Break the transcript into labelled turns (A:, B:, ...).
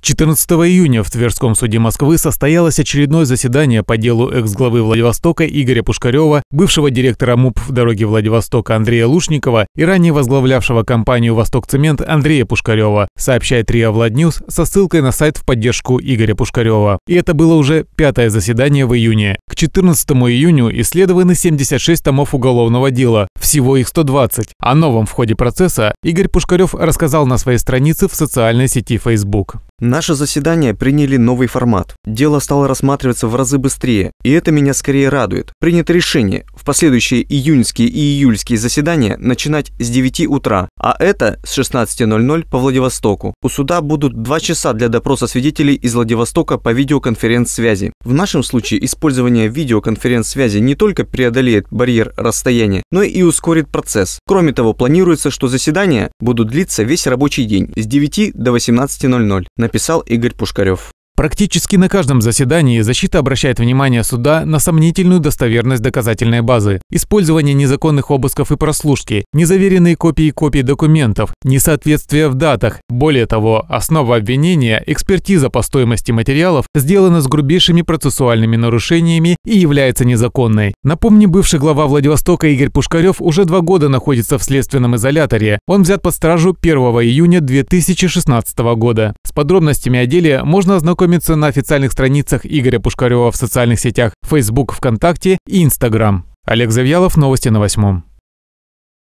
A: 14 июня в Тверском суде Москвы состоялось очередное заседание по делу экс-главы Владивостока Игоря Пушкарева, бывшего директора МУП в дороге Владивостока Андрея Лушникова и ранее возглавлявшего компанию «Восток-цемент» Андрея Пушкарева, сообщает РИА Владньюз со ссылкой на сайт в поддержку Игоря Пушкарева. И это было уже пятое заседание в июне. К 14 июню исследованы 76 томов уголовного дела, всего их 120. О новом в ходе процесса Игорь Пушкарев рассказал на своей странице в социальной сети
B: Facebook. Наше заседание приняли новый формат. Дело стало рассматриваться в разы быстрее, и это меня скорее радует. Принято решение в последующие июньские и июльские заседания начинать с 9 утра, а это с 16.00 по Владивостоку. У суда будут 2 часа для допроса свидетелей из Владивостока по видеоконференц-связи. В нашем случае использование видеоконференц-связи не только преодолеет барьер расстояния, но и ускорит процесс. Кроме того, планируется, что заседания будут длиться весь рабочий день с 9 до 18.00. На Написал Игорь Пушкарев.
A: Практически на каждом заседании защита обращает внимание суда на сомнительную достоверность доказательной базы, использование незаконных обысков и прослушки, незаверенные копии копий документов, несоответствие в датах. Более того, основа обвинения, экспертиза по стоимости материалов сделана с грубейшими процессуальными нарушениями и является незаконной. Напомню, бывший глава Владивостока Игорь Пушкарев уже два года находится в следственном изоляторе. Он взят под стражу 1 июня 2016 года. С подробностями о деле можно ознакомиться ознакомиться на официальных страницах Игоря Пушкарева в социальных сетях Facebook, ВКонтакте и Instagram. Олег Завьялов, новости на восьмом.